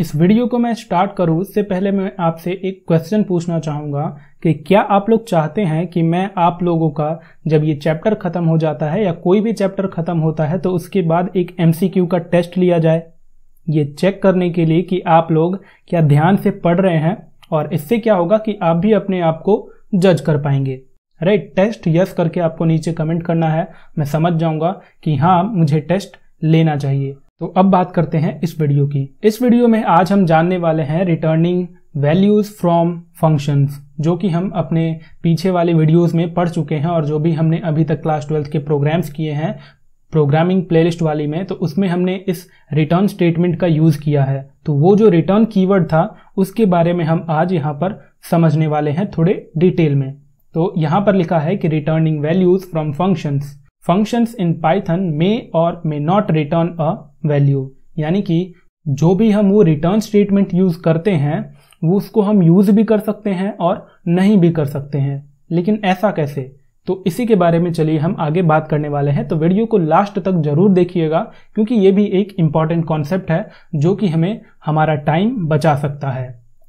इस वीडियो को मैं स्टार्ट करूं उससे पहले मैं आपसे एक क्वेश्चन पूछना चाहूँगा कि क्या आप लोग चाहते हैं कि मैं आप लोगों का जब ये चैप्टर ख़त्म हो जाता है या कोई भी चैप्टर ख़त्म होता है तो उसके बाद एक एम का टेस्ट लिया जाए ये चेक करने के लिए कि आप लोग क्या ध्यान से पढ़ रहे हैं और इससे क्या होगा कि आप भी अपने आप को जज कर पाएंगे राइट टेस्ट यस करके आपको नीचे कमेंट करना है मैं समझ जाऊँगा कि हाँ मुझे टेस्ट लेना चाहिए तो अब बात करते हैं इस वीडियो की इस वीडियो में आज हम जानने वाले हैं रिटर्निंग वैल्यूज फ्रॉम फंक्शंस जो कि हम अपने पीछे वाले वीडियोस में पढ़ चुके हैं और जो भी हमने अभी तक क्लास ट्वेल्थ के प्रोग्राम्स किए हैं प्रोग्रामिंग प्लेलिस्ट वाली में तो उसमें हमने इस रिटर्न स्टेटमेंट का यूज़ किया है तो वो जो रिटर्न कीवर्ड था उसके बारे में हम आज यहाँ पर समझने वाले हैं थोड़े डिटेल में तो यहाँ पर लिखा है कि returning values from functions functions in Python may और may not return a value यानी कि जो भी हम वो रिटर्न स्टेटमेंट यूज़ करते हैं वो उसको हम यूज़ भी कर सकते हैं और नहीं भी कर सकते हैं लेकिन ऐसा कैसे तो इसी के बारे में चलिए हम आगे बात करने वाले हैं तो वीडियो को लास्ट तक जरूर देखिएगा क्योंकि ये भी एक इम्पॉर्टेंट कॉन्सेप्ट है जो कि हमें हमारा टाइम बचा सकता है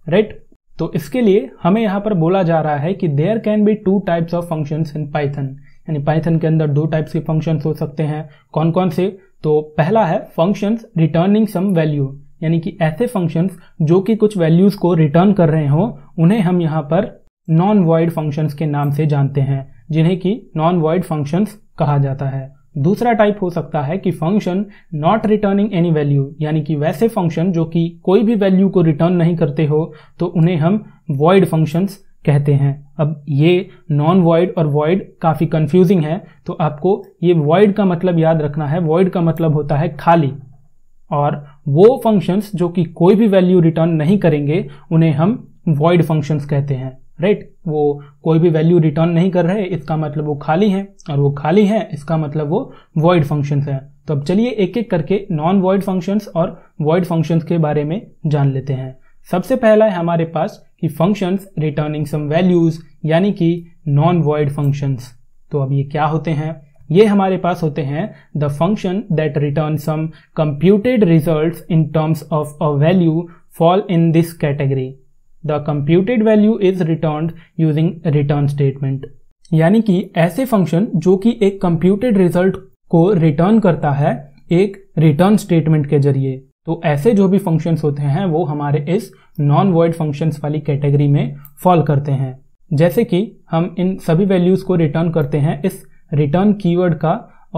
राइट right? तो इसके लिए हमें यहाँ पर बोला जा रहा है कि there can be two types of functions in Python यानी पाइथन के अंदर दो टाइप्स के फंक्शंस हो सकते हैं कौन कौन से तो पहला है फंक्शंस रिटर्निंग सम वैल्यू यानी कि ऐसे फंक्शंस जो कि कुछ वैल्यूज़ को रिटर्न कर रहे हो उन्हें हम यहाँ पर नॉन वॉइड फंक्शंस के नाम से जानते हैं जिन्हें कि नॉन वॉइड फंक्शंस कहा जाता है दूसरा टाइप हो सकता है कि function not returning any value यानी कि वैसे फंक्शन जो कि कोई भी वैल्यू को रिटर्न नहीं करते हो तो उन्हें हम वॉइड फंक्शंस कहते हैं अब ये नॉन वॉइड और वॉइड काफ़ी कंफ्यूजिंग है तो आपको ये वॉइड का मतलब याद रखना है वॉइड का मतलब होता है खाली और वो फंक्शंस जो कि कोई भी वैल्यू रिटर्न नहीं करेंगे उन्हें हम वॉइड फंक्शंस कहते हैं राइट right? वो कोई भी वैल्यू रिटर्न नहीं कर रहे इसका मतलब वो खाली हैं और वो खाली हैं इसका मतलब वो वॉइड फंक्शंस हैं तो अब चलिए एक एक करके नॉन वॉइड फंक्शंस और वॉइड फंक्शंस के बारे में जान लेते हैं सबसे पहला है हमारे पास कि फंक्शंस रिटर्निंग सम वैल्यूज यानी कि नॉन वॉइड फंक्शंस तो अब ये क्या होते हैं ये हमारे पास होते हैं the function that return some computed result in terms of a value fall in this category the computed value is return using return statement यानी कि ऐसे फंक्शन जो कि एक कंप्यूटेड रिजल्ट को रिटर्न करता है एक रिटर्न स्टेटमेंट के जरिए तो ऐसे जो भी फंक्शंस होते हैं वो हमारे इस नॉन वॉइड फंक्शंस वाली कैटेगरी में फॉल करते हैं जैसे कि हम इन सभी वैल्यूज़ को रिटर्न करते हैं इस रिटर्न कीवर्ड का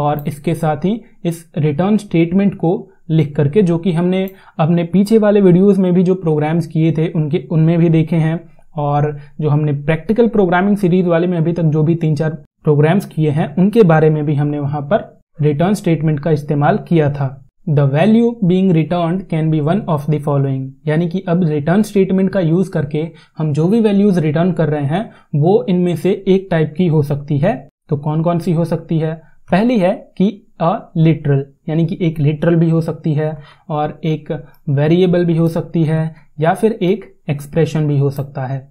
और इसके साथ ही इस रिटर्न स्टेटमेंट को लिख करके जो कि हमने अपने पीछे वाले वीडियोस में भी जो प्रोग्राम्स किए थे उनके उनमें भी देखे हैं और जो हमने प्रैक्टिकल प्रोग्रामिंग सीरीज वाले में अभी तक जो भी तीन चार प्रोग्राम्स किए हैं उनके बारे में भी हमने वहाँ पर रिटर्न स्टेटमेंट का इस्तेमाल किया था the value being return can be one of the following यानी कि अब रिटर्न स्टेटमेंट का यूज़ करके हम जो भी वैल्यूज़ रिटर्न कर रहे हैं वो इनमें से एक टाइप की हो सकती है तो कौन कौन सी हो सकती है पहली है कि अ लिटरल यानी कि एक लिटरल भी हो सकती है और एक वेरिएबल भी हो सकती है या फिर एक एक्सप्रेशन भी हो सकता है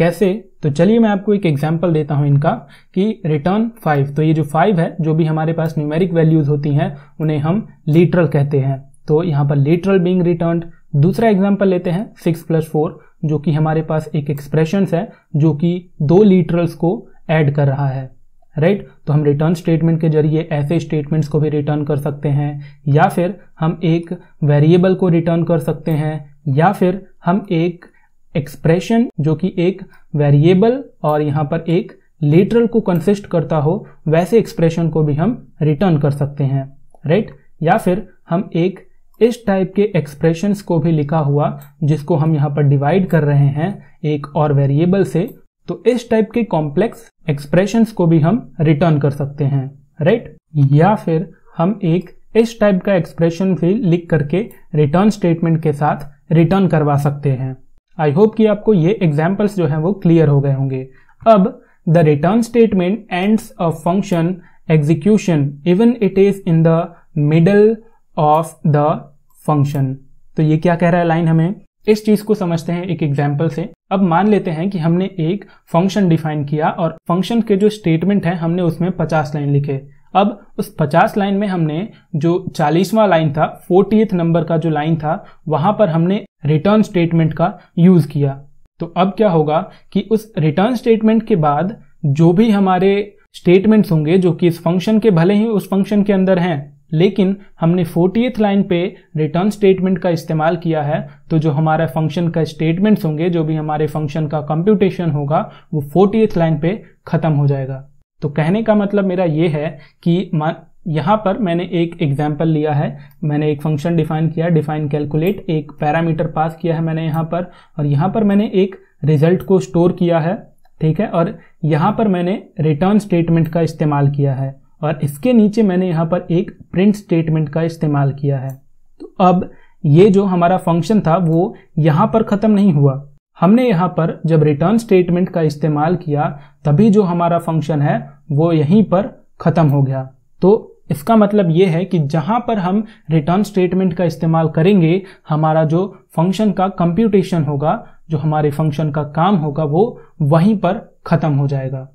कैसे तो चलिए मैं आपको एक एग्जाम्पल देता हूँ इनका कि रिटर्न फाइव तो ये जो फाइव है जो भी हमारे पास न्यूमेरिक वैल्यूज़ होती हैं उन्हें हम लीटरल कहते हैं तो यहाँ पर लीटरल बींग रिटर्न दूसरा एग्जाम्पल लेते हैं सिक्स प्लस फोर जो कि हमारे पास एक एक्सप्रेशन है जो कि दो लिटरल्स को एड कर रहा है राइट right? तो हम रिटर्न स्टेटमेंट के जरिए ऐसे स्टेटमेंट्स को भी रिटर्न कर सकते हैं या फिर हम एक वेरिएबल को रिटर्न कर सकते हैं या फिर हम एक एक्सप्रेशन जो कि एक वेरिएबल और यहाँ पर एक लेटरल को कंसिस्ट करता हो वैसे एक्सप्रेशन को भी हम रिटर्न कर सकते हैं राइट या फिर हम एक इस टाइप के एक्सप्रेशंस को भी लिखा हुआ जिसको हम यहाँ पर डिवाइड कर रहे हैं एक और वेरिएबल से तो इस टाइप के कॉम्प्लेक्स एक्सप्रेशन को भी हम रिटर्न कर सकते हैं राइट या फिर हम एक इस टाइप का एक्सप्रेशन भी लिख करके रिटर्न स्टेटमेंट के साथ रिटर्न करवा सकते हैं आई होप कि आपको ये एग्जाम्पल्स जो हैं वो क्लियर हो गए होंगे अब the return statement ends a function execution even it is in the middle of the function तो ये क्या कह रहा है लाइन हमें इस चीज को समझते हैं एक एग्जाम्पल से अब मान लेते हैं कि हमने एक फंक्शन डिफाइन किया और फंक्शन के जो स्टेटमेंट है हमने उसमें 50 लाइन लिखे अब उस 50 लाइन में हमने जो 40वां लाइन था फोर्टी नंबर का जो लाइन था वहां पर हमने रिटर्न स्टेटमेंट का यूज किया तो अब क्या होगा कि उस रिटर्न स्टेटमेंट के बाद जो भी हमारे स्टेटमेंट्स होंगे जो कि इस फंक्शन के भले ही उस फंक्शन के अंदर हैं लेकिन हमने फोर्टी लाइन पे रिटर्न स्टेटमेंट का इस्तेमाल किया है तो जो हमारा फंक्शन का स्टेटमेंट्स होंगे जो भी हमारे फंक्शन का कंप्यूटेशन होगा वो फोर्टी लाइन पे ख़त्म हो जाएगा तो कहने का मतलब मेरा ये है कि यहाँ पर मैंने एक एग्जाम्पल लिया है मैंने एक फंक्शन डिफाइन किया डिफाइन कैलकुलेट एक पैरामीटर पास किया है मैंने यहाँ पर और यहाँ पर मैंने एक रिजल्ट को स्टोर किया है ठीक है और यहाँ पर मैंने रिटर्न स्टेटमेंट का इस्तेमाल किया है और इसके नीचे मैंने यहाँ पर एक प्रिंट स्टेटमेंट का इस्तेमाल किया है तो अब ये जो हमारा फंक्शन था वो यहाँ पर ख़त्म नहीं हुआ हमने यहाँ पर जब रिटर्न स्टेटमेंट का इस्तेमाल किया तभी जो हमारा फंक्शन है वो यहीं पर ख़त्म हो गया तो इसका मतलब ये है कि जहाँ पर हम रिटर्न स्टेटमेंट का इस्तेमाल करेंगे हमारा जो फंक्शन का कंप्यूटेशन होगा जो हमारे फंक्शन का काम होगा वो वहीं पर ख़त्म हो जाएगा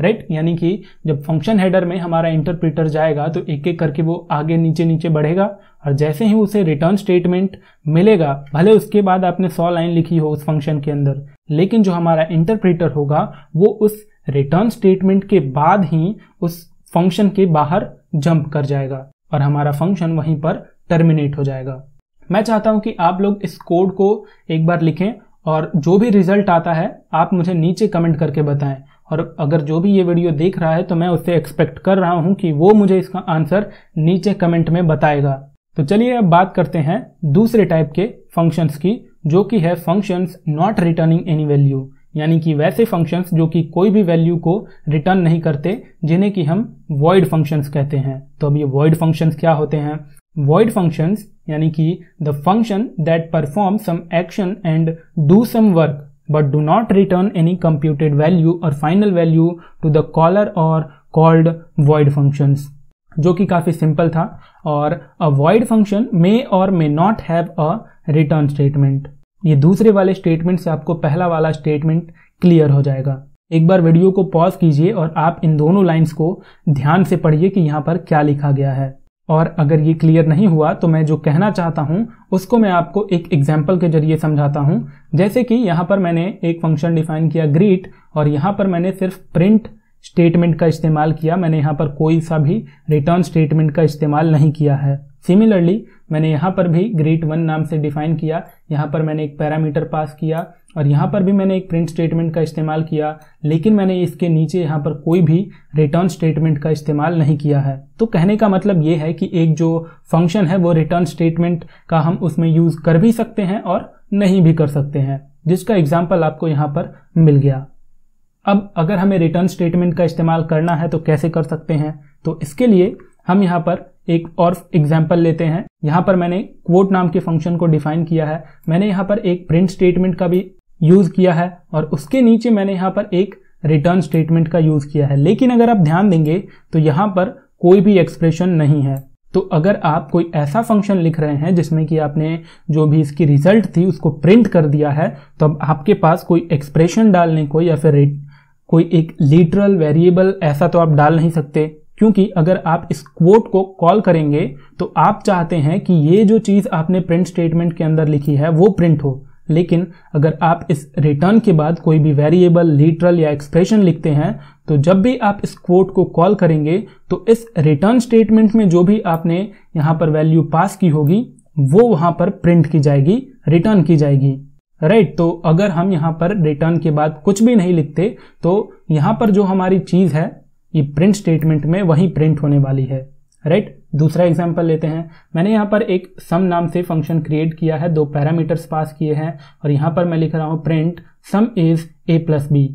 राइट right? यानी कि जब फंक्शन हेडर में हमारा इंटरप्रिटर जाएगा तो एक एक करके वो आगे नीचे नीचे बढ़ेगा और जैसे ही उसे रिटर्न स्टेटमेंट मिलेगा भले उसके बाद आपने सौ लाइन लिखी हो उस फंक्शन के अंदर लेकिन जो हमारा इंटरप्रिटर होगा वो उस रिटर्न स्टेटमेंट के बाद ही उस फंक्शन के बाहर जंप कर जाएगा और हमारा फंक्शन वहीं पर टर्मिनेट हो जाएगा मैं चाहता हूं कि आप लोग इस कोड को एक बार लिखें और जो भी रिजल्ट आता है आप मुझे नीचे कमेंट करके बताएं और अगर जो भी ये वीडियो देख रहा है तो मैं उससे एक्सपेक्ट कर रहा हूँ कि वो मुझे इसका आंसर नीचे कमेंट में बताएगा तो चलिए अब बात करते हैं दूसरे टाइप के फंक्शंस की जो कि है functions not returning any value यानी कि वैसे फंक्शंस जो कि कोई भी वैल्यू को रिटर्न नहीं करते जिन्हें कि हम वॉइड फंक्शंस कहते हैं तो अब ये वॉइड फंक्शंस क्या होते हैं वॉइड फंक्शंस यानी कि the function that perform some action and do some work but do not return any computed value or final value to the caller or called void functions जो कि काफ़ी simple था और अ void फंक्शन मे और may not have a return statement ये दूसरे वाले statement से आपको पहला वाला स्टेटमेंट क्लियर हो जाएगा एक बार वीडियो को पॉज कीजिए और आप इन दोनों लाइंस को ध्यान से पढ़िए कि यहां पर क्या लिखा गया है और अगर ये क्लियर नहीं हुआ तो मैं जो कहना चाहता हूँ उसको मैं आपको एक एग्जाम्पल के जरिए समझाता हूँ जैसे कि यहाँ पर मैंने एक फंक्शन डिफाइन किया ग्रीट और यहाँ पर मैंने सिर्फ प्रिंट स्टेटमेंट का इस्तेमाल किया मैंने यहाँ पर कोई सा भी रिटर्न स्टेटमेंट का इस्तेमाल नहीं किया है सिमिलरली मैंने यहाँ पर भी ग्रेट वन नाम से डिफाइन किया यहाँ पर मैंने एक पैरामीटर पास किया और यहाँ पर भी मैंने एक प्रिंट स्टेटमेंट का इस्तेमाल किया लेकिन मैंने इसके नीचे यहाँ पर कोई भी रिटर्न स्टेटमेंट का इस्तेमाल नहीं किया है तो कहने का मतलब ये है कि एक जो फंक्शन है वो रिटर्न स्टेटमेंट का हम उसमें यूज़ कर भी सकते हैं और नहीं भी कर सकते हैं जिसका एग्जाम्पल आपको यहाँ पर मिल गया अब अगर हमें रिटर्न स्टेटमेंट का इस्तेमाल करना है तो कैसे कर सकते हैं तो इसके लिए हम यहाँ पर एक और एग्जाम्पल लेते हैं यहाँ पर मैंने क्वोट नाम के फंक्शन को डिफाइन किया है मैंने यहाँ पर एक प्रिंट स्टेटमेंट का भी यूज किया है और उसके नीचे मैंने यहाँ पर एक रिटर्न स्टेटमेंट का यूज किया है लेकिन अगर आप ध्यान देंगे तो यहाँ पर कोई भी एक्सप्रेशन नहीं है तो अगर आप कोई ऐसा फंक्शन लिख रहे हैं जिसमें कि आपने जो भी इसकी रिजल्ट थी उसको प्रिंट कर दिया है तो अब आपके पास कोई एक्सप्रेशन डालने को या फिर कोई एक लिटरल वेरिएबल ऐसा तो आप डाल नहीं सकते क्योंकि अगर आप इस कोट को कॉल करेंगे तो आप चाहते हैं कि ये जो चीज़ आपने प्रिंट स्टेटमेंट के अंदर लिखी है वो प्रिंट हो लेकिन अगर आप इस रिटर्न के बाद कोई भी वेरिएबल लिटरल या एक्सप्रेशन लिखते हैं तो जब भी आप इस कोट को कॉल करेंगे तो इस रिटर्न स्टेटमेंट में जो भी आपने यहाँ पर वैल्यू पास की होगी वो वहाँ पर प्रिंट की जाएगी रिटर्न की जाएगी राइट right, तो अगर हम यहाँ पर रिटर्न के बाद कुछ भी नहीं लिखते तो यहाँ पर जो हमारी चीज़ है ये प्रिंट स्टेटमेंट में वही प्रिंट होने वाली है राइट right? दूसरा एग्जाम्पल लेते हैं मैंने यहाँ पर एक सम नाम से फंक्शन क्रिएट किया है दो पैरामीटर्स पास किए हैं और यहाँ पर मैं लिख रहा हूँ print sum is a plus b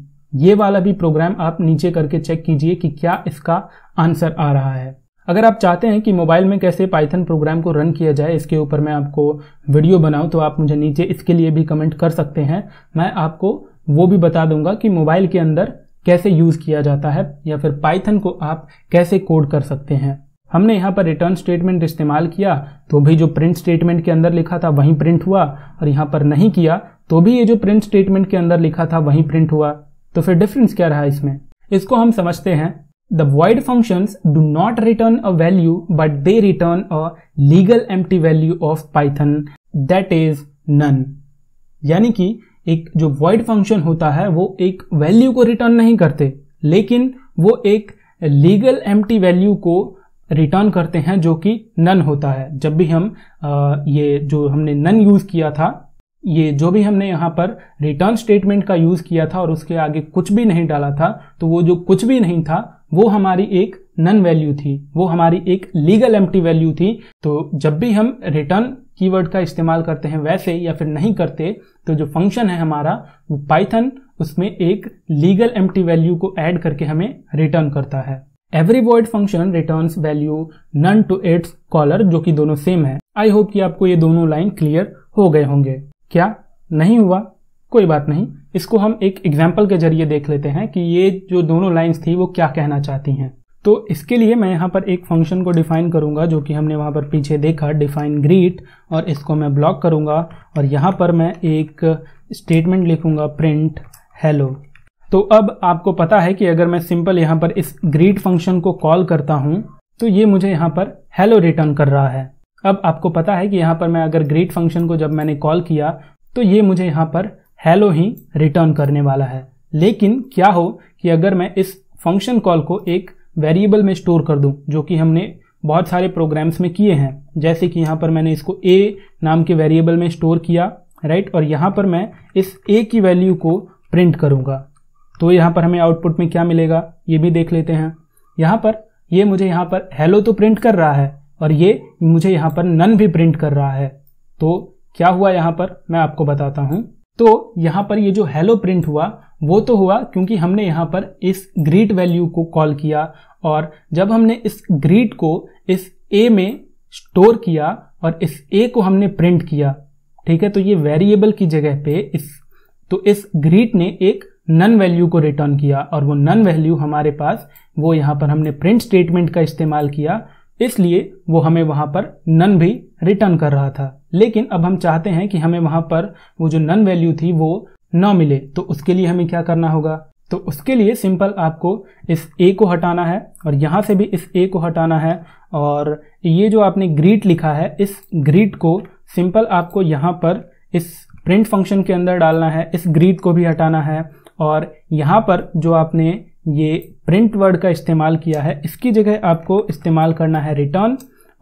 ये वाला भी प्रोग्राम आप नीचे करके चेक कीजिए कि क्या इसका आंसर आ रहा है अगर आप चाहते हैं कि मोबाइल में कैसे पाइथन प्रोग्राम को रन किया जाए इसके ऊपर मैं आपको वीडियो बनाऊं तो आप मुझे नीचे इसके लिए भी कमेंट कर सकते हैं मैं आपको वो भी बता दूंगा कि मोबाइल के अंदर कैसे यूज़ किया जाता है या फिर पाइथन को आप कैसे कोड कर सकते हैं हमने यहाँ पर रिटर्न स्टेटमेंट इस्तेमाल किया तो भी जो प्रिंट स्टेटमेंट के अंदर लिखा था वहीं प्रिंट हुआ और यहाँ पर नहीं किया तो भी ये जो प्रिंट स्टेटमेंट के अंदर लिखा था वहीं प्रिंट हुआ तो फिर डिफरेंस क्या रहा इसमें इसको हम समझते हैं the void function do not return a value but they return a legal empty value of Python that is none यानी कि एक जो void फंक्शन होता है वो एक वैल्यू को रिटर्न नहीं करते लेकिन वो एक लीगल एम वैल्यू को रिटर्न करते हैं जो कि नन होता है जब भी हम आ, ये जो हमने नन यूज़ किया था ये जो भी हमने यहाँ पर रिटर्न स्टेटमेंट का यूज़ किया था और उसके आगे कुछ भी नहीं डाला था तो वो जो कुछ भी नहीं था वो हमारी एक नन वैल्यू थी वो हमारी एक लीगल एम वैल्यू थी तो जब भी हम रिटर्न कीवर्ड का इस्तेमाल करते हैं वैसे या फिर नहीं करते तो जो फंक्शन है हमारा वो पाइथन उसमें एक लीगल एम वैल्यू को ऐड करके हमें रिटर्न करता है every void function return value none to its caller जो कि दोनों सेम है आई होप कि आपको ये दोनों लाइन क्लियर हो गए होंगे क्या नहीं हुआ कोई बात नहीं इसको हम एक एग्जाम्पल के जरिए देख लेते हैं कि ये जो दोनों लाइन्स थी वो क्या कहना चाहती हैं तो इसके लिए मैं यहाँ पर एक फंक्शन को डिफाइन करूँगा जो कि हमने वहाँ पर पीछे देखा डिफाइन ग्रीट और इसको मैं ब्लॉक करूँगा और यहाँ पर मैं एक स्टेटमेंट लिखूँगा प्रिंट हेलो तो अब आपको पता है कि अगर मैं सिंपल यहाँ पर इस ग्रीट फंक्शन को कॉल करता हूँ तो ये मुझे यहाँ पर हेलो रिटर्न कर रहा है अब आपको पता है कि यहाँ पर मैं अगर ग्रीट फंक्शन को जब मैंने कॉल किया तो ये मुझे यहाँ पर हेलो ही रिटर्न करने वाला है लेकिन क्या हो कि अगर मैं इस फंक्शन कॉल को एक वेरिएबल में स्टोर कर दूँ जो कि हमने बहुत सारे प्रोग्राम्स में किए हैं जैसे कि यहाँ पर मैंने इसको ए नाम के वेरिएबल में स्टोर किया राइट और यहाँ पर मैं इस ए की वैल्यू को प्रिंट करूँगा तो यहाँ पर हमें आउटपुट में क्या मिलेगा ये भी देख लेते हैं यहाँ पर ये मुझे यहाँ पर हेलो तो प्रिंट कर रहा है और ये मुझे यहाँ पर नन भी प्रिंट कर रहा है तो क्या हुआ यहाँ पर मैं आपको बताता हूँ तो यहाँ पर ये जो हेलो प्रिंट हुआ वो तो हुआ क्योंकि हमने यहाँ पर इस ग्रीट वैल्यू को कॉल किया और जब हमने इस ग्रीट को इस ए में स्टोर किया और इस ए को हमने प्रिंट किया ठीक है तो ये वेरिएबल की जगह पे इस तो इस ग्रीट ने एक नन वैल्यू को रिटर्न किया और वो नन वैल्यू हमारे पास वो यहाँ पर हमने प्रिंट स्टेटमेंट का इस्तेमाल किया इसलिए वो हमें वहाँ पर नन भी रिटर्न कर रहा था लेकिन अब हम चाहते हैं कि हमें वहाँ पर वो जो नन वैल्यू थी वो ना मिले तो उसके लिए हमें क्या करना होगा तो उसके लिए सिंपल आपको इस ए को हटाना है और यहाँ से भी इस ए को हटाना है और ये जो आपने ग्रीट लिखा है इस ग्रीट को सिंपल आपको यहाँ पर इस प्रिंट फंक्शन के अंदर डालना है इस ग्रीट को भी हटाना है और यहाँ पर जो आपने ये प्रिंट वर्ड का इस्तेमाल किया है इसकी जगह आपको इस्तेमाल करना है रिटर्न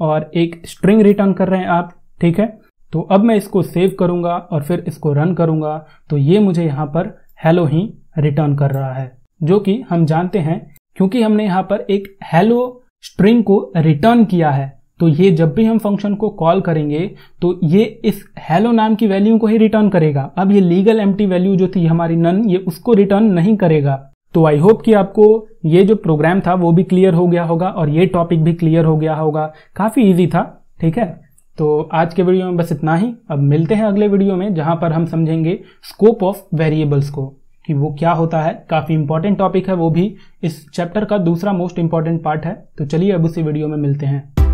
और एक स्ट्रिंग रिटर्न कर रहे हैं आप ठीक है तो अब मैं इसको सेव करूंगा और फिर इसको रन करूंगा तो ये मुझे यहाँ पर हेलो ही रिटर्न कर रहा है जो कि हम जानते हैं क्योंकि हमने यहाँ पर एक हेलो स्ट्रिंग को रिटर्न किया है तो ये जब भी हम फंक्शन को कॉल करेंगे तो ये इस हेलो नाम की वैल्यू को ही रिटर्न करेगा अब ये लीगल एम वैल्यू जो थी हमारी नन ये उसको रिटर्न नहीं करेगा तो आई होप कि आपको ये जो प्रोग्राम था वो भी क्लियर हो गया होगा और ये टॉपिक भी क्लियर हो गया होगा काफ़ी ईजी था ठीक है तो आज के वीडियो में बस इतना ही अब मिलते हैं अगले वीडियो में जहाँ पर हम समझेंगे स्कोप ऑफ वेरिएबल्स को कि वो क्या होता है काफ़ी इंपॉर्टेंट टॉपिक है वो भी इस चैप्टर का दूसरा मोस्ट इंपॉर्टेंट पार्ट है तो चलिए अब उसी वीडियो में मिलते हैं